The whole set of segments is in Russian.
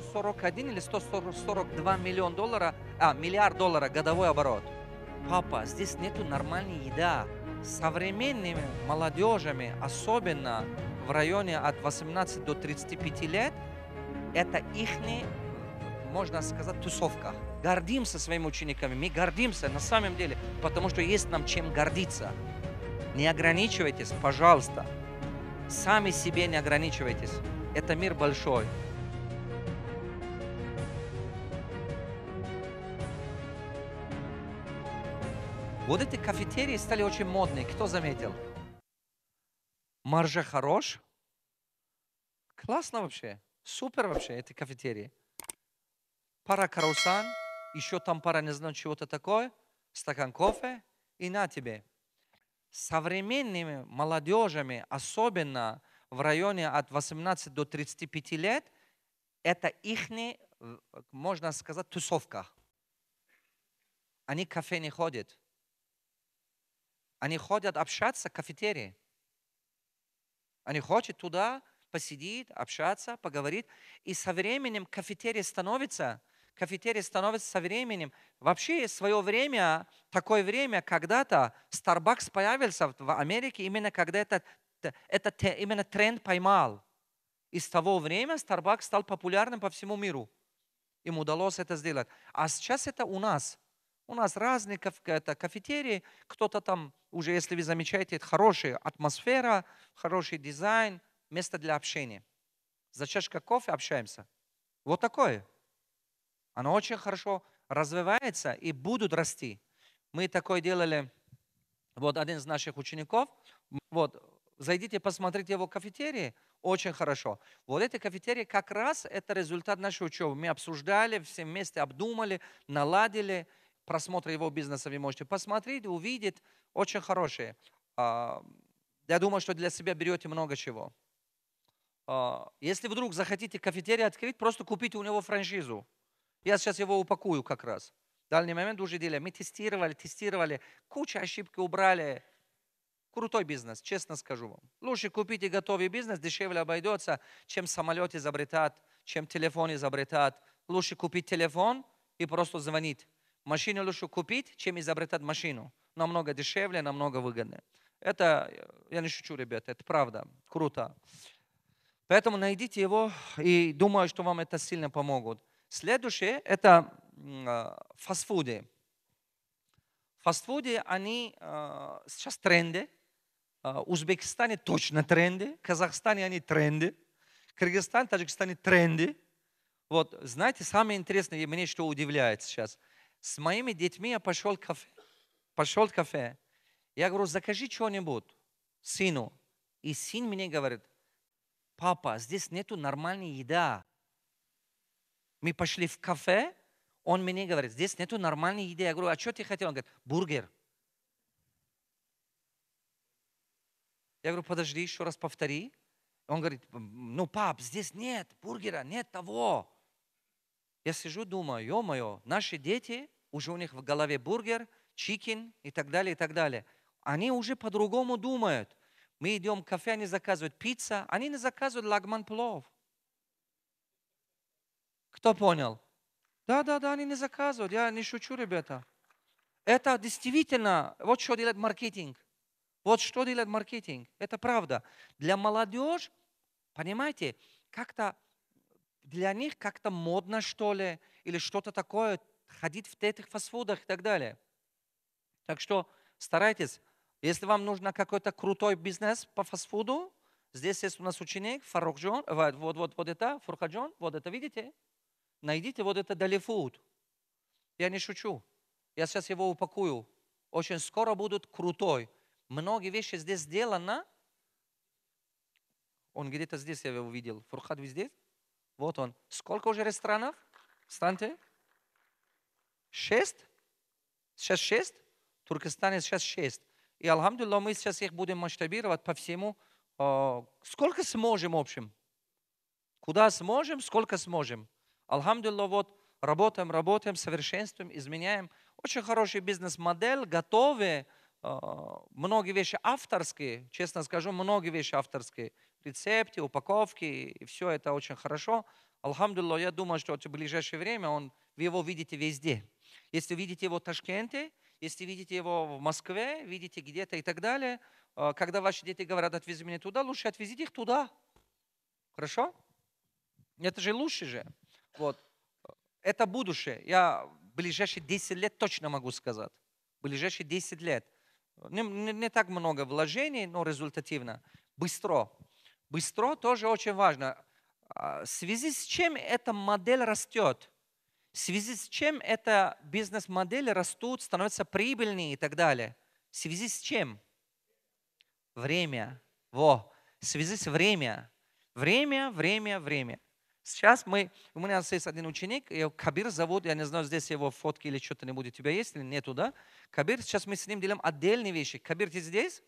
141 или 142 миллион доллара, а, миллиард доллара годовой оборот. Папа, здесь нету нормальной еды. Современными молодежами, особенно в районе от 18 до 35 лет, это их, можно сказать, тусовка. Гордимся своими учениками, мы гордимся на самом деле, потому что есть нам чем гордиться. Не ограничивайтесь, пожалуйста. Сами себе не ограничивайтесь. Это мир большой. Вот эти кафетерии стали очень модные. Кто заметил? Маржа хорош? Классно вообще. Супер вообще эти кафетерии. Пара карусан, еще там пара не знаю чего-то такое, стакан кофе и на тебе. Современными молодежами, особенно в районе от 18 до 35 лет, это их, э, можно сказать, тусовка. Они в кафе не ходят они ходят общаться в кафетерии. Они хотят туда посидеть, общаться, поговорить. И со временем кафетерия становится, кафетерия становится со временем. Вообще свое время, такое время, когда-то Starbucks появился в Америке, именно когда этот, этот именно тренд поймал. И с того времени Starbucks стал популярным по всему миру. Им удалось это сделать. А сейчас это у нас. У нас разные каф это, кафетерии, кто-то там уже, если вы замечаете, это хорошая атмосфера, хороший дизайн, место для общения. За чашкой кофе общаемся. Вот такое. Оно очень хорошо развивается и будут расти. Мы такое делали, вот один из наших учеников, вот, зайдите, посмотрите его кафетерии, очень хорошо. Вот эти кафетерии как раз это результат нашей учебы. Мы обсуждали, все вместе обдумали, наладили, просмотра его бизнеса вы можете посмотреть, увидеть. Очень хорошие. А, я думаю, что для себя берете много чего. А, если вдруг захотите кафетерий открыть, просто купите у него франшизу. Я сейчас его упакую как раз. В данный момент уже делали. Мы тестировали, тестировали, куча ошибки убрали. Крутой бизнес, честно скажу вам. Лучше купите готовый бизнес, дешевле обойдется, чем самолет изобретать, чем телефон изобретать. Лучше купить телефон и просто звонить. Машину лучше купить, чем изобретать машину. Намного дешевле, намного выгоднее. Это, я не шучу, ребята, это правда. Круто. Поэтому найдите его и думаю, что вам это сильно помогут. Следующее – это э, фастфуды. Фастфуды, они э, сейчас тренды. Э, в Узбекистане точно тренды, в Казахстане они тренды, Кыргызстан, Таджикистане тренды. Вот, знаете, самое интересное, и мне что удивляет сейчас – с моими детьми я пошел в кафе. Пошел в кафе. Я говорю, закажи что-нибудь сыну. И сын мне говорит, папа, здесь нету нормальной еды. Мы пошли в кафе, он мне говорит, здесь нету нормальной еды. Я говорю, а что ты хотел? Он говорит, бургер. Я говорю, подожди, еще раз повтори. Он говорит, ну, пап, здесь нет бургера, нет того. Я сижу, думаю, ё-моё, наши дети, уже у них в голове бургер, чикен и так далее, и так далее. Они уже по-другому думают. Мы идем в кафе, они заказывают пицца, они не заказывают лагман плов. Кто понял? Да, да, да, они не заказывают. Я не шучу, ребята. Это действительно, вот что делает маркетинг. Вот что делает маркетинг. Это правда. Для молодежи, понимаете, как-то для них как-то модно, что ли, или что-то такое, ходить в этих фастфудах и так далее. Так что старайтесь. Если вам нужно какой-то крутой бизнес по фастфуду, здесь есть у нас ученик Фарухджон, э, вот, вот, вот это, Фурхаджон, вот это, видите? Найдите вот это Далифуд. Я не шучу. Я сейчас его упакую. Очень скоро будут крутой. Многие вещи здесь сделаны. Он где-то здесь я его видел. Фурхад везде. здесь? Вот он. Сколько уже ресторанов? Встаньте. Шесть? Сейчас шесть? В Туркестане сейчас шесть. И, алхамдулилла, мы сейчас их будем масштабировать по всему. А, сколько сможем, в общем? Куда сможем, сколько сможем. Алхамдулилла, вот работаем, работаем, совершенствуем, изменяем. Очень хороший бизнес-модель, готовы. А, многие вещи авторские, честно скажу, многие вещи авторские рецепте, упаковке, и все это очень хорошо. Алхамдулла, я думаю, что в ближайшее время он, вы его видите везде. Если видите его в Ташкенте, если видите его в Москве, видите где-то и так далее, э, когда ваши дети говорят, отвези меня туда, лучше отвезите их туда. Хорошо? Это же лучше же. Вот. Это будущее. Я ближайшие 10 лет точно могу сказать. ближайшие 10 лет. Не, не, не так много вложений, но результативно. Быстро. Быстро тоже очень важно. А, в связи с чем эта модель растет? В связи с чем эта бизнес-модель растут, становятся прибыльнее и так далее? В связи с чем? Время. Во. В связи с время. Время, время, время. Сейчас мы, у меня есть один ученик, его Кабир зовут, я не знаю, здесь его фотки или что-то не будет. У тебя есть или нету, да? Кабир, сейчас мы с ним делаем отдельные вещи. Кабир, ты здесь?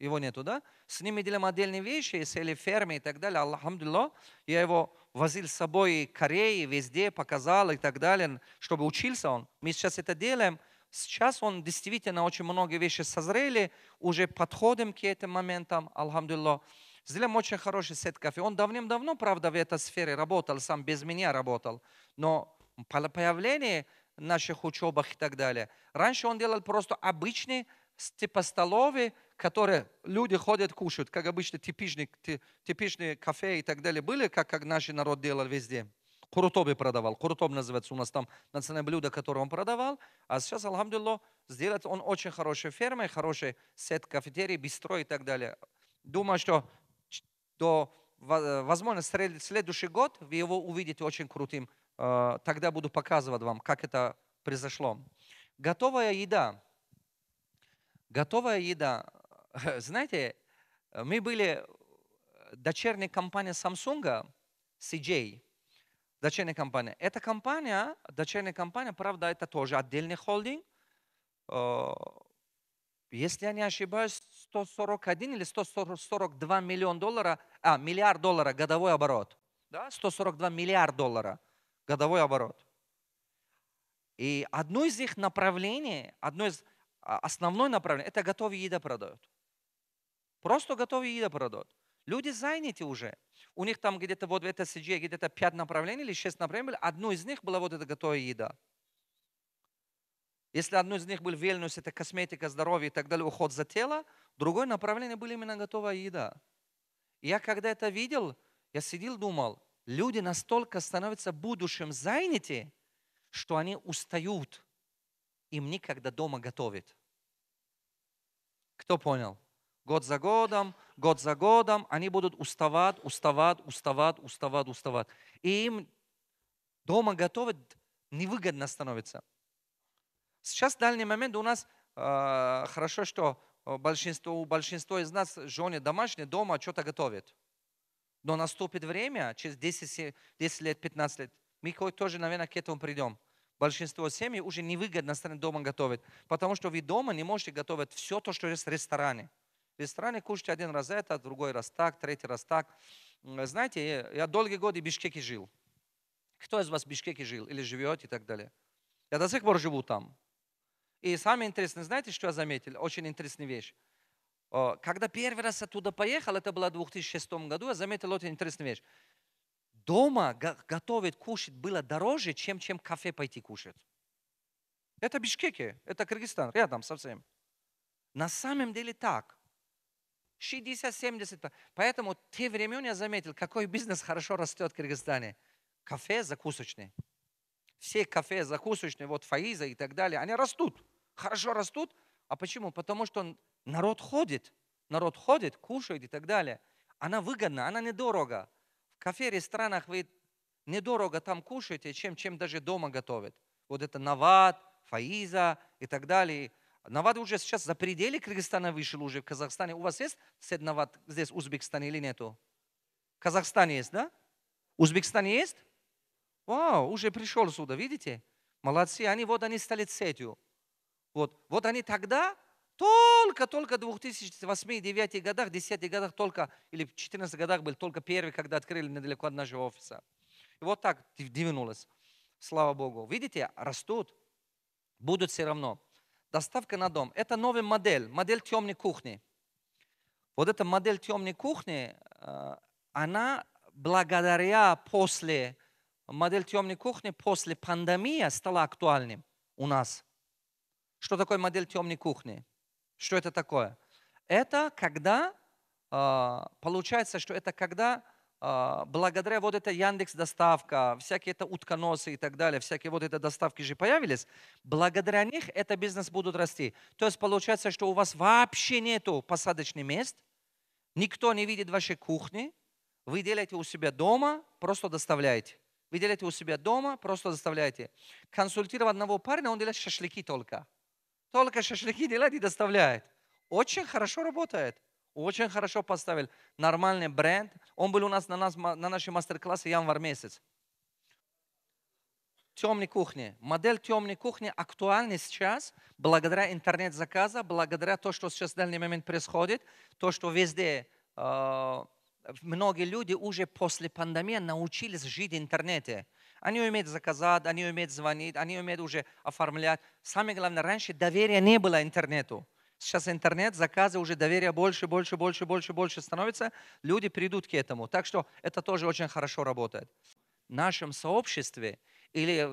его нету, да? С ними делаем отдельные вещи, сели фермы и так далее. Алхамдулилла, я его возил с собой в Кореи, везде показал и так далее, чтобы учился он. Мы сейчас это делаем. Сейчас он действительно очень многие вещи созрели, уже подходим к этим моментам, алхамдулилла. Сделаем очень хороший сет кафе. Он давным-давно, правда, в этой сфере работал, сам без меня работал. Но появление наших учебах и так далее. Раньше он делал просто обычные типа столовые, которые люди ходят, кушают, как обычно типичные, типичные кафе и так далее были, как, как наш народ делал везде. Хурутоби продавал. Хурутоб называется у нас там национальное блюдо, которое он продавал. А сейчас, алхамдулилла, сделает он очень хорошей фермой, хороший сет кафетерий, бистро и так далее. Думаю, что до, возможно, следующий год вы его увидите очень крутым. Э, тогда буду показывать вам, как это произошло. Готовая еда. Готовая еда. Знаете, э, мы были э, дочерняя компания Samsung, CJ, дочерняя компания. Эта компания, дочерняя компания, правда, это тоже отдельный холдинг. Э, если я не ошибаюсь, 141 или 142 миллион доллара, а, миллиард доллара годовой оборот. Да? 142 миллиард доллара годовой оборот. И одно из их направлений, одно из, а, основное направление, это готовые еда продают. Просто готовь еда продают. Люди заняты уже. У них там где-то вот в этой SG где-то пять направлений или шесть направлений. Одно из них было вот эта готовая еда. Если одно из них был вельнус, это косметика, здоровье и так далее, уход за тело, другое направление были именно готовая еда. И я когда это видел, я сидел, думал, люди настолько становятся будущим заняты, что они устают. Им никогда дома готовить. Кто понял? год за годом, год за годом, они будут уставать, уставать, уставать, уставать, уставать. И им дома готовить невыгодно становится. Сейчас в данный момент у нас э, хорошо, что э, большинство, у большинства из нас жены домашние дома что-то готовят. Но наступит время, через 10, 10 лет, 15 лет, мы тоже, наверное, к этому придем. Большинство семей уже невыгодно станет дома готовить, потому что вы дома не можете готовить все то, что есть в ресторане. В ресторане кушать один раз это, другой раз так, третий раз так. Знаете, я долгие годы в Бишкеке жил. Кто из вас в Бишкеке жил или живет и так далее? Я до сих пор живу там. И самое интересное, знаете, что я заметил? Очень интересная вещь. Когда первый раз оттуда поехал, это было в 2006 году, я заметил очень интересную вещь. Дома готовить, кушать было дороже, чем, чем кафе пойти кушать. Это Бишкеке, это Кыргызстан, рядом совсем. На самом деле так. 60-70. Поэтому те времена я заметил, какой бизнес хорошо растет в Кыргызстане. Кафе, закусочные. Все кафе, закусочные, вот Фаиза и так далее, они растут. Хорошо растут. А почему? Потому что народ ходит. Народ ходит, кушает и так далее. Она выгодна, она недорого. В кафе, ресторанах вы недорого там кушаете, чем, чем даже дома готовят. Вот это Нават, Фаиза и так далее. Нават уже сейчас за пределы Кыргызстана вышел уже в Казахстане. У вас есть сед Нават здесь, в Узбекистане или нету? В Казахстане есть, да? В Узбекистане есть? Вау, уже пришел сюда, видите? Молодцы, они вот они стали сетью. Вот, вот они тогда, только-только в 2008-2009 годах, 10 годах только, или в 14 годах был только первый, когда открыли недалеко от нашего офиса. И вот так двинулось. Слава Богу. Видите, растут, будут все равно. Доставка на дом. Это новая модель, модель темной кухни. Вот эта модель темной кухни, э, она благодаря после, модель темной кухни после пандемии стала актуальным у нас. Что такое модель темной кухни? Что это такое? Это когда, э, получается, что это когда а, благодаря вот это Яндекс доставка, всякие это утконосы и так далее, всякие вот это доставки же появились, благодаря них это бизнес будут расти. То есть получается, что у вас вообще нету посадочных мест, никто не видит вашей кухни, вы делаете у себя дома, просто доставляете. Вы делаете у себя дома, просто доставляете. Консультировал одного парня, он делает шашлыки только. Только шашлыки делает и доставляет. Очень хорошо работает очень хорошо поставили, нормальный бренд. Он был у нас на, нас, на нашем мастер-классе январь месяц. Темной кухни. Модель темной кухни актуальна сейчас благодаря интернет-заказа, благодаря то, что сейчас в данный момент происходит, то, что везде э, многие люди уже после пандемии научились жить в интернете. Они умеют заказать, они умеют звонить, они умеют уже оформлять. Самое главное, раньше доверия не было интернету. Сейчас интернет, заказы, уже доверия больше, больше, больше, больше, больше становится. Люди придут к этому. Так что это тоже очень хорошо работает. В нашем сообществе или э,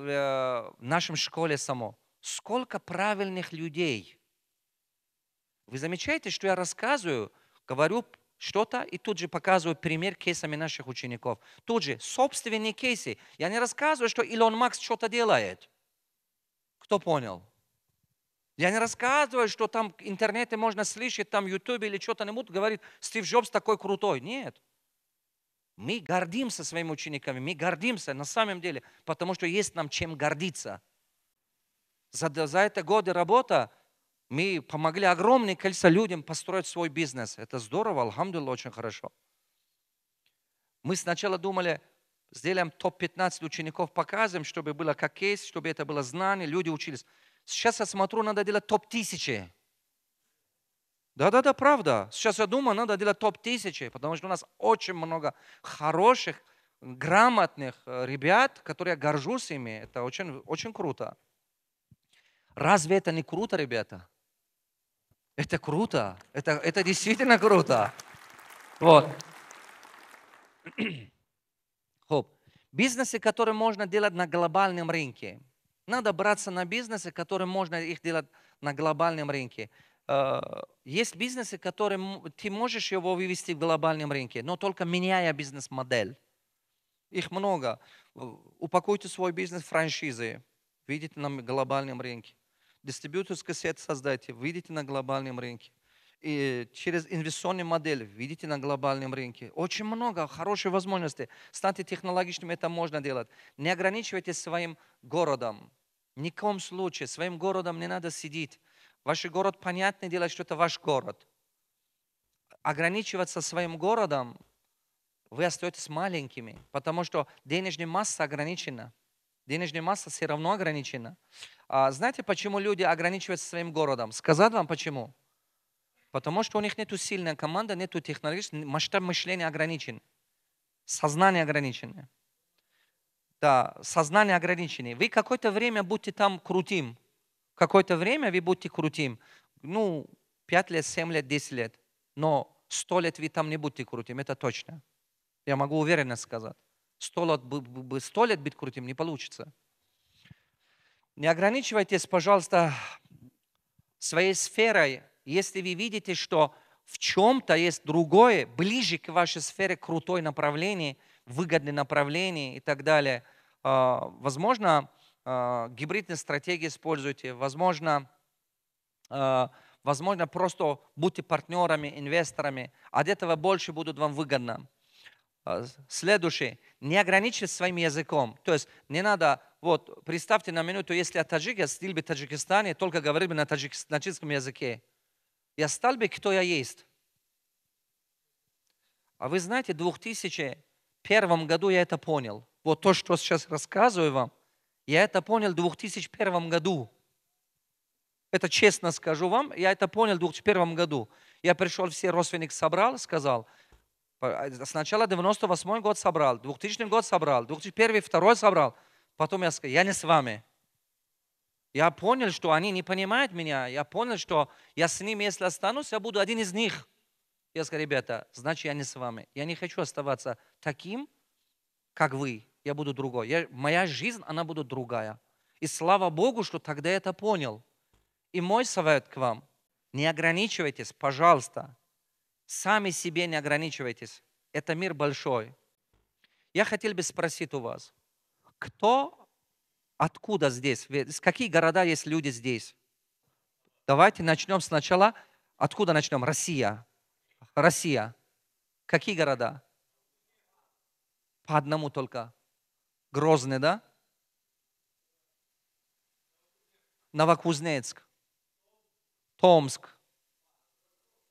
в нашем школе само. Сколько правильных людей. Вы замечаете, что я рассказываю, говорю что-то и тут же показываю пример кейсами наших учеников. Тут же собственные кейсы. Я не рассказываю, что Илон Макс что-то делает. Кто понял? Я не рассказываю, что там в интернете можно слышать, там в Ютубе или что-то не будут говорить, Стив Джобс такой крутой. Нет. Мы гордимся своими учениками, мы гордимся на самом деле, потому что есть нам чем гордиться. За, за это годы работы. мы помогли огромное количество людям построить свой бизнес. Это здорово, алхамдулилла, очень хорошо. Мы сначала думали, сделаем топ-15 учеников, показываем, чтобы было как есть, чтобы это было знание, люди учились. Сейчас я смотрю, надо делать топ тысячи. да Да-да-да, правда. Сейчас я думаю, надо делать топ тысячи, потому что у нас очень много хороших, грамотных э, ребят, которые я горжусь ими. Это очень, очень круто. Разве это не круто, ребята? Это круто. Это, это действительно круто. Вот. Хоп. Бизнесы, которые можно делать на глобальном рынке – надо браться на бизнесы, которые можно их делать на глобальном рынке. Э, есть бизнесы, которые ты можешь его вывести в глобальном рынке, но только меняя бизнес-модель. Их много. Э, упакуйте свой бизнес франшизы. Видите на глобальном рынке. Дистрибьюторскую сеть создайте. Видите на глобальном рынке и через инвестиционные модели, видите, на глобальном рынке. Очень много хороших возможности Станьте технологичным, это можно делать. Не ограничивайтесь своим городом. Ни в коем случае. Своим городом не надо сидеть. Ваш город, понятно, делать, что это ваш город. Ограничиваться своим городом, вы остаетесь маленькими, потому что денежная масса ограничена. Денежная масса все равно ограничена. А знаете, почему люди ограничиваются своим городом? Сказать вам почему? Потому что у них нет сильной команды, нет технологической, масштаб мышления ограничен. Сознание ограничено. Да, сознание ограничено. Вы какое-то время будете там крутим. Какое-то время вы будете крутим. Ну, 5 лет, 7 лет, 10 лет. Но 100 лет вы там не будете крутим, это точно. Я могу уверенно сказать. 100 лет, 100 лет быть крутим не получится. Не ограничивайтесь, пожалуйста, своей сферой если вы видите, что в чем-то есть другое, ближе к вашей сфере крутое направление, выгодное направление и так далее, а, возможно, а, гибридные стратегии используйте, возможно, а, возможно, просто будьте партнерами, инвесторами, от этого больше будут вам выгодно. Следующий: не ограничивать своим языком, то есть не надо, вот, представьте на минуту, если я таджик, я стил бы Таджикистане, только говорил бы на таджикском языке, я стал бы, кто я есть. А вы знаете, в 2001 году я это понял. Вот то, что сейчас рассказываю вам, я это понял в 2001 году. Это честно скажу вам, я это понял в 2001 году. Я пришел, все родственники собрал, сказал, а, сначала 98 год собрал, 2000 год собрал, 2001, 2002 собрал. Потом я сказал, я не с вами. Я понял, что они не понимают меня. Я понял, что я с ними, если останусь, я буду один из них. Я сказал, ребята, значит, я не с вами. Я не хочу оставаться таким, как вы. Я буду другой. Я, моя жизнь, она будет другая. И слава Богу, что тогда я это понял. И мой совет к вам, не ограничивайтесь, пожалуйста. Сами себе не ограничивайтесь. Это мир большой. Я хотел бы спросить у вас, кто Откуда здесь? Из какие города есть люди здесь? Давайте начнем сначала. Откуда начнем? Россия. Россия. Какие города? По одному только. Грозный, да? Новокузнецк, Томск,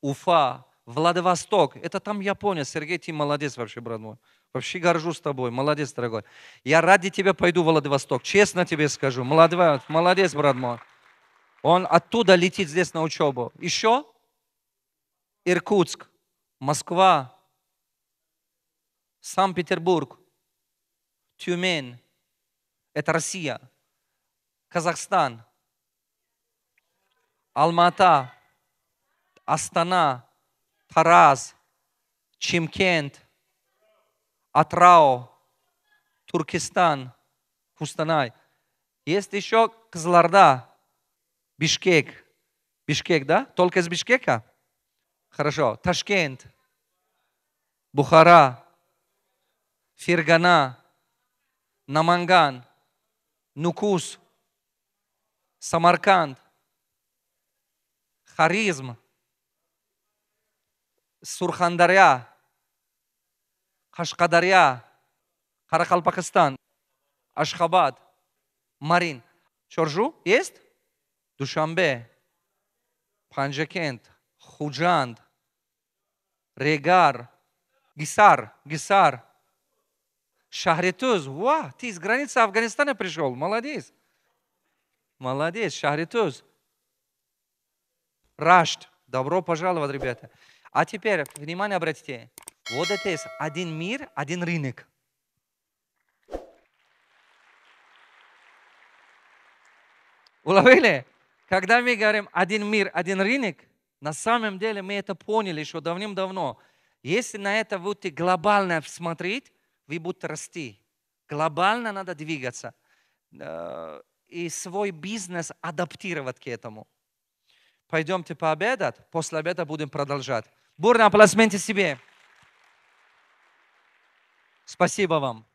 Уфа, Владивосток. Это там Япония. Сергей, ты молодец вообще, брат мой. Вообще горжусь тобой. Молодец, дорогой. Я ради тебя пойду в Владивосток. Честно тебе скажу. Молодец, молодец брат мой. Он оттуда летит здесь на учебу. Еще Иркутск, Москва, Санкт-Петербург, Тюмень. Это Россия. Казахстан, Алмата, Астана, Тараз, Чимкент, Атрао, Туркестан, Кустанай. Есть еще Кызылорда, Бишкек. Бишкек, да? Только из Бишкека? Хорошо. Ташкент, Бухара, Фергана, Наманган, Нукус, Самарканд, Харизм – Сурхандарья, Хашкадарья, qoraqalpog'iston ашхабад марин чоржу есть душанбе панҷакент Худжанд, регар гисар гисар шаҳритӯз ва ты из границы афганистана пришел молодец молодец шаҳритӯз рашт добро пожаловать ребята а теперь, внимание обратите, вот это есть один мир, один рынок. Уловили? Когда мы говорим «один мир, один рынок», на самом деле мы это поняли еще давным-давно. Если на это будете глобально смотреть, вы будете расти. Глобально надо двигаться э, и свой бизнес адаптировать к этому. Пойдемте пообедать, после обеда будем продолжать. Бурные аплодисменты себе. Спасибо вам.